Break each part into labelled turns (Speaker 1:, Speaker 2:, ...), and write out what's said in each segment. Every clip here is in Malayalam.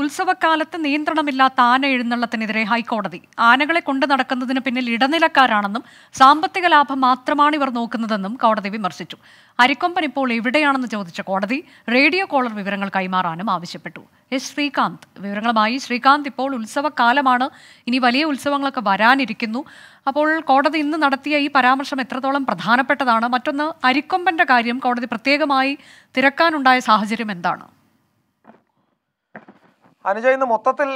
Speaker 1: ഉത്സവകാലത്ത് നിയന്ത്രണമില്ലാത്ത ആന എഴുന്നള്ളത്തിനെതിരെ ഹൈക്കോടതി ആനകളെ കൊണ്ടു നടക്കുന്നതിന് പിന്നിൽ ഇടനിലക്കാരാണെന്നും സാമ്പത്തിക ലാഭം മാത്രമാണ് ഇവർ നോക്കുന്നതെന്നും കോടതി വിമർശിച്ചു അരിക്കൊമ്പൻ ഇപ്പോൾ എവിടെയാണെന്ന് ചോദിച്ച കോടതി റേഡിയോ കോളർ വിവരങ്ങൾ കൈമാറാനും ആവശ്യപ്പെട്ടു എസ് ശ്രീകാന്ത് വിവരങ്ങളുമായി ശ്രീകാന്ത് ഇപ്പോൾ ഉത്സവകാലമാണ് ഇനി വലിയ ഉത്സവങ്ങളൊക്കെ വരാനിരിക്കുന്നു അപ്പോൾ കോടതി ഇന്ന് നടത്തിയ ഈ പരാമർശം എത്രത്തോളം പ്രധാനപ്പെട്ടതാണ് മറ്റൊന്ന് അരിക്കൊമ്പന്റെ കാര്യം കോടതി പ്രത്യേകമായി തിരക്കാനുണ്ടായ സാഹചര്യം എന്താണ്
Speaker 2: അനുജ ഇന്ന് മൊത്തത്തിൽ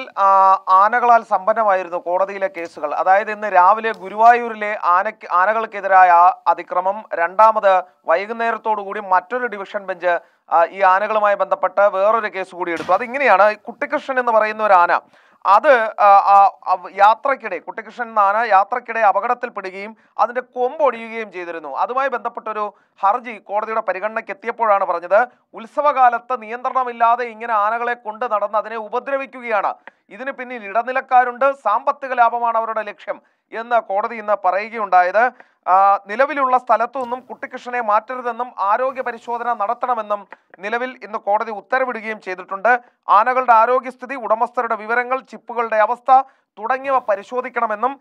Speaker 2: ആനകളാൽ സമ്പന്നമായിരുന്നു കോടതിയിലെ കേസുകൾ അതായത് ഇന്ന് രാവിലെ ഗുരുവായൂരിലെ ആനക്ക് ആനകൾക്കെതിരായ അതിക്രമം രണ്ടാമത് വൈകുന്നേരത്തോടുകൂടി മറ്റൊരു ഡിവിഷൻ ബെഞ്ച് ഈ ആനകളുമായി ബന്ധപ്പെട്ട് വേറൊരു കേസ് കൂടി എടുത്തു അതിങ്ങനെയാണ് കുട്ടിക്കൃഷ്ണൻ എന്ന് പറയുന്ന ഒരു ആന അത് യാത്രക്കിടെ കുട്ടികൃഷ്ണൻ നാന യാത്രക്കിടെ അപകടത്തിൽപ്പെടുകയും അതിൻ്റെ കൊമ്പൊടിയുകയും ചെയ്തിരുന്നു അതുമായി ബന്ധപ്പെട്ടൊരു ഹർജി കോടതിയുടെ പരിഗണനയ്ക്ക് എത്തിയപ്പോഴാണ് പറഞ്ഞത് ഉത്സവകാലത്ത് നിയന്ത്രണമില്ലാതെ ഇങ്ങനെ ആനകളെ കൊണ്ട് നടന്ന് അതിനെ ഉപദ്രവിക്കുകയാണ് ഇതിന് പിന്നിൽ ഇടനിലക്കാരുണ്ട് സാമ്പത്തിക ലാഭമാണ് അവരുടെ ലക്ഷ്യം എന്ന് കോടതി ഇന്ന് പറയുകയുണ്ടായത് നിലവിലുള്ള സ്ഥലത്തു നിന്നും കുട്ടിക്കൃഷ്ണനെ മാറ്റരുതെന്നും ആരോഗ്യ പരിശോധന നടത്തണമെന്നും നിലവിൽ ഇന്ന് കോടതി ഉത്തരവിടുകയും ചെയ്തിട്ടുണ്ട് ആനകളുടെ ആരോഗ്യസ്ഥിതി ഉടമസ്ഥരുടെ വിവരങ്ങൾ ചിപ്പുകളുടെ അവസ്ഥ തുടങ്ങിയവ പരിശോധിക്കണമെന്നും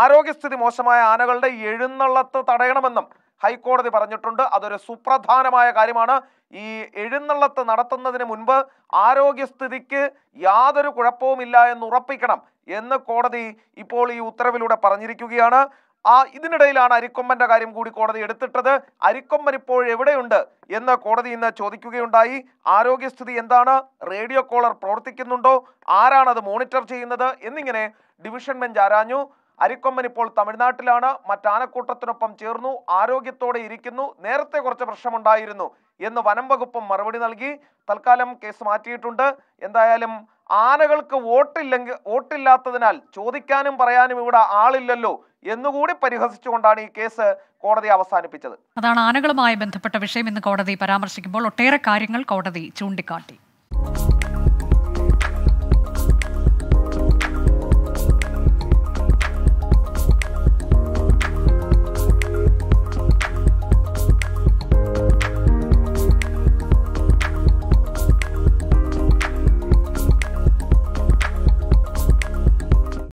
Speaker 2: ആരോഗ്യസ്ഥിതി മോശമായ ആനകളുടെ എഴുന്നള്ളത്ത് തടയണമെന്നും ഹൈക്കോടതി പറഞ്ഞിട്ടുണ്ട് അതൊരു സുപ്രധാനമായ കാര്യമാണ് ഈ എഴുന്നള്ളത്ത് നടത്തുന്നതിന് മുൻപ് ആരോഗ്യസ്ഥിതിക്ക് യാതൊരു കുഴപ്പവുമില്ല എന്ന് ഉറപ്പിക്കണം എന്ന് കോടതി ഇപ്പോൾ ഈ ഉത്തരവിലൂടെ പറഞ്ഞിരിക്കുകയാണ് ആ ഇതിനിടയിലാണ് അരിക്കൊമ്പന്റെ കാര്യം കൂടി കോടതി എടുത്തിട്ടത് അരിക്കൊമ്പൻ ഇപ്പോൾ എവിടെയുണ്ട് എന്ന് കോടതി ഇന്ന് ചോദിക്കുകയുണ്ടായി ആരോഗ്യസ്ഥിതി എന്താണ് റേഡിയോ കോളർ പ്രവർത്തിക്കുന്നുണ്ടോ ആരാണത് മോണിറ്റർ ചെയ്യുന്നത് എന്നിങ്ങനെ ഡിവിഷൻ ബെഞ്ച് ആരാഞ്ഞു അരിക്കൊമ്മൻ ഇപ്പോൾ തമിഴ്നാട്ടിലാണ് മറ്റാനക്കൂട്ടത്തിനൊപ്പം ചേർന്നു ആരോഗ്യത്തോടെ ഇരിക്കുന്നു നേരത്തെ കുറച്ച് പ്രശ്നമുണ്ടായിരുന്നു എന്ന് വനം വകുപ്പും മറുപടി നൽകി തൽക്കാലം കേസ് മാറ്റിയിട്ടുണ്ട് എന്തായാലും ആനകൾക്ക് വോട്ടില്ലെങ്കിൽ വോട്ടില്ലാത്തതിനാൽ ചോദിക്കാനും പറയാനും ഇവിടെ ആളില്ലല്ലോ എന്നുകൂടി പരിഹസിച്ചുകൊണ്ടാണ് ഈ കേസ് കോടതി അവസാനിപ്പിച്ചത്
Speaker 1: അതാണ് ആനകളുമായി ബന്ധപ്പെട്ട വിഷയം ഇന്ന് കോടതി പരാമർശിക്കുമ്പോൾ ഒട്ടേറെ കാര്യങ്ങൾ കോടതി ചൂണ്ടിക്കാട്ടി